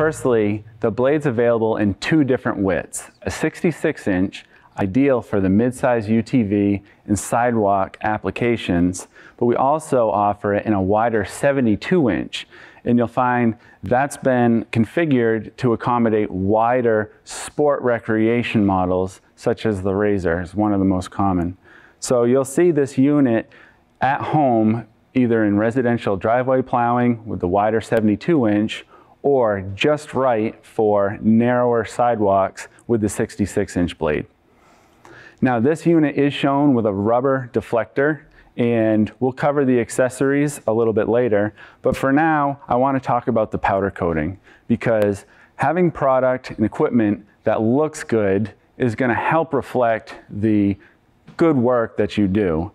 Firstly, the blade's available in two different widths, a 66 inch, ideal for the midsize UTV and sidewalk applications, but we also offer it in a wider 72 inch, and you'll find that's been configured to accommodate wider sport recreation models, such as the Razor is one of the most common. So you'll see this unit at home, either in residential driveway plowing with the wider 72 inch, or just right for narrower sidewalks with the 66 inch blade. Now this unit is shown with a rubber deflector and we'll cover the accessories a little bit later. But for now, I wanna talk about the powder coating because having product and equipment that looks good is gonna help reflect the good work that you do.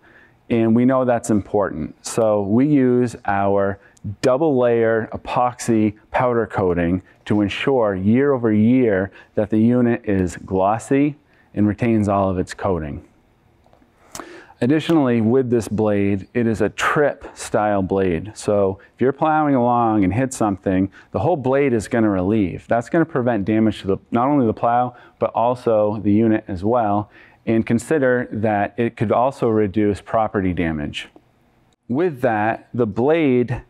And we know that's important. So we use our double layer epoxy powder coating to ensure year over year that the unit is glossy and retains all of its coating. Additionally, with this blade, it is a trip style blade. So if you're plowing along and hit something, the whole blade is gonna relieve. That's gonna prevent damage to the, not only the plow, but also the unit as well. And consider that it could also reduce property damage. With that, the blade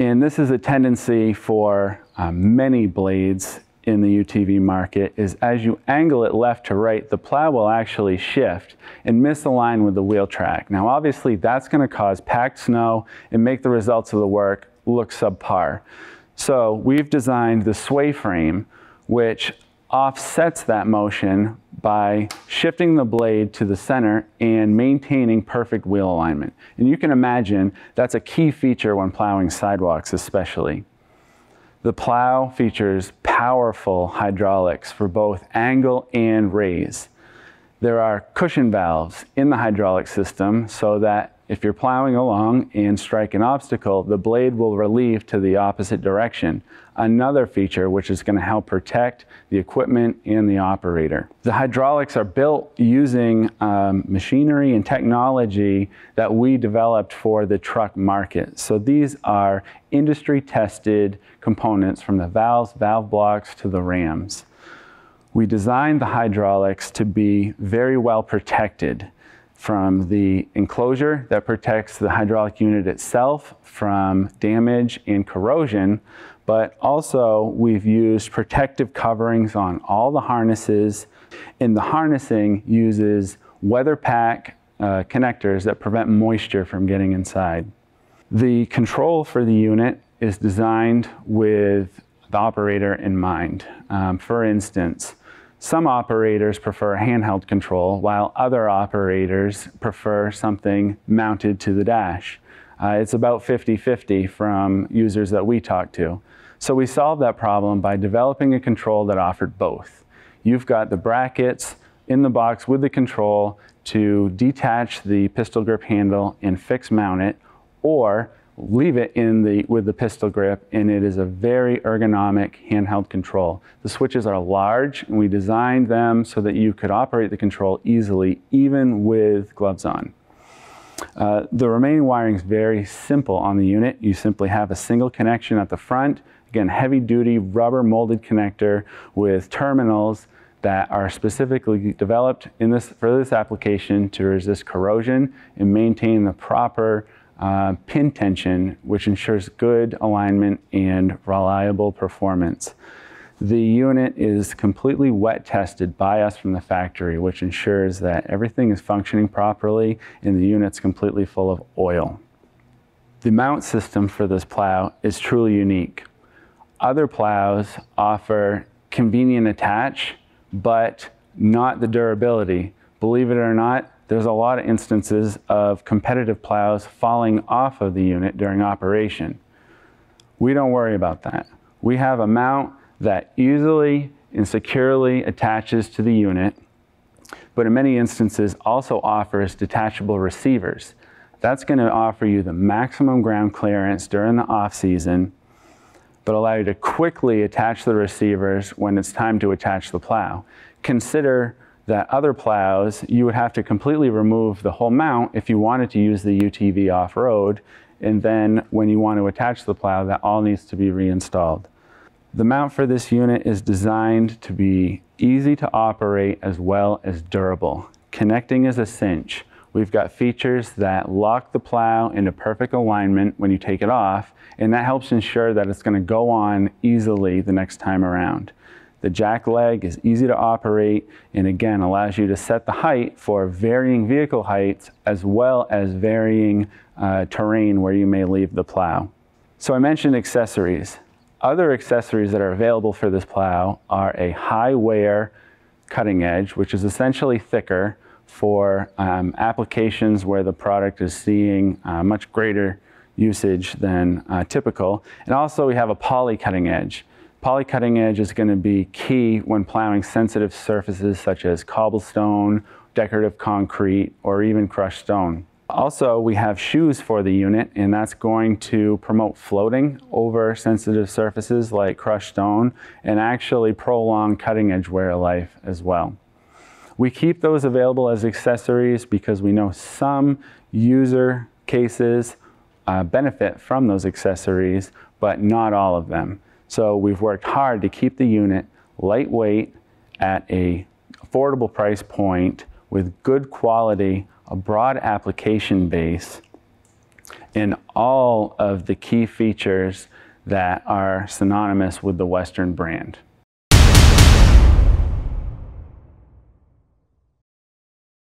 and this is a tendency for uh, many blades in the UTV market is as you angle it left to right, the plow will actually shift and misalign with the wheel track. Now, obviously, that's going to cause packed snow and make the results of the work look subpar. So we've designed the sway frame, which offsets that motion by shifting the blade to the center and maintaining perfect wheel alignment. And you can imagine that's a key feature when plowing sidewalks especially. The plow features powerful hydraulics for both angle and raise. There are cushion valves in the hydraulic system so that if you're plowing along and strike an obstacle, the blade will relieve to the opposite direction, another feature which is going to help protect the equipment and the operator. The hydraulics are built using um, machinery and technology that we developed for the truck market. So these are industry tested components from the valves, valve blocks to the rams. We designed the hydraulics to be very well protected from the enclosure that protects the hydraulic unit itself from damage and corrosion, but also we've used protective coverings on all the harnesses and the harnessing uses weather pack uh, connectors that prevent moisture from getting inside. The control for the unit is designed with the operator in mind. Um, for instance, some operators prefer handheld control, while other operators prefer something mounted to the dash. Uh, it's about 50-50 from users that we talk to. So we solved that problem by developing a control that offered both. You've got the brackets in the box with the control to detach the pistol grip handle and fix mount it, or leave it in the, with the pistol grip, and it is a very ergonomic handheld control. The switches are large, and we designed them so that you could operate the control easily, even with gloves on. Uh, the remaining wiring is very simple on the unit. You simply have a single connection at the front, again, heavy duty rubber molded connector with terminals that are specifically developed in this, for this application to resist corrosion and maintain the proper uh, pin tension, which ensures good alignment and reliable performance. The unit is completely wet tested by us from the factory, which ensures that everything is functioning properly and the unit's completely full of oil. The mount system for this plow is truly unique. Other plows offer convenient attach, but not the durability. Believe it or not, there's a lot of instances of competitive plows falling off of the unit during operation. We don't worry about that. We have a mount that easily and securely attaches to the unit, but in many instances also offers detachable receivers. That's going to offer you the maximum ground clearance during the off season, but allow you to quickly attach the receivers when it's time to attach the plow. Consider that other plows, you would have to completely remove the whole mount if you wanted to use the UTV off-road. And then when you want to attach the plow, that all needs to be reinstalled. The mount for this unit is designed to be easy to operate as well as durable. Connecting is a cinch. We've got features that lock the plow into perfect alignment when you take it off, and that helps ensure that it's gonna go on easily the next time around. The jack leg is easy to operate and again allows you to set the height for varying vehicle heights as well as varying uh, terrain where you may leave the plow. So I mentioned accessories. Other accessories that are available for this plow are a high wear cutting edge, which is essentially thicker for um, applications where the product is seeing uh, much greater usage than uh, typical. And also we have a poly cutting edge. Poly cutting edge is going to be key when plowing sensitive surfaces such as cobblestone, decorative concrete, or even crushed stone. Also, we have shoes for the unit, and that's going to promote floating over sensitive surfaces like crushed stone and actually prolong cutting edge wear life as well. We keep those available as accessories because we know some user cases uh, benefit from those accessories, but not all of them. So we've worked hard to keep the unit lightweight at a affordable price point with good quality, a broad application base, and all of the key features that are synonymous with the Western brand.